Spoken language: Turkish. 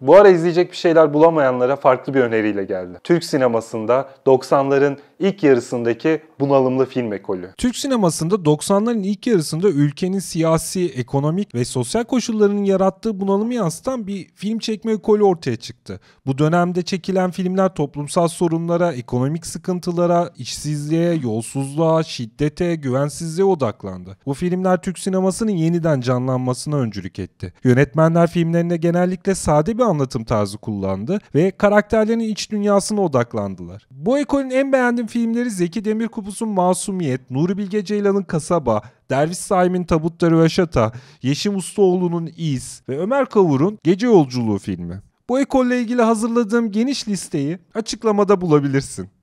Bu ara izleyecek bir şeyler bulamayanlara farklı bir öneriyle geldi. Türk sinemasında 90'ların ilk yarısındaki bunalımlı film ekolü. Türk sinemasında 90'ların ilk yarısında ülkenin siyasi, ekonomik ve sosyal koşullarının yarattığı bunalımı yansıtan bir film çekme ekolü ortaya çıktı. Bu dönemde çekilen filmler toplumsal sorunlara, ekonomik sıkıntılara, işsizliğe, yolsuzluğa, şiddete, güvensizliğe odaklandı. Bu filmler Türk sinemasının yeniden canlanmasına öncülük etti. Yönetmenler filmlerine genellikle sade bir anlatım tarzı kullandı ve karakterlerin iç dünyasına odaklandılar. Bu ekolün en beğendiğim filmleri Zeki Demirkubuz'un Masumiyet, Nuri Bilge Ceylan'ın Kasaba, Derviş Saim'in Tabutları Röşata, Yeşim Ustaoğlu'nun İz ve Ömer Kavur'un Gece Yolculuğu filmi. Bu ekolle ilgili hazırladığım geniş listeyi açıklamada bulabilirsin.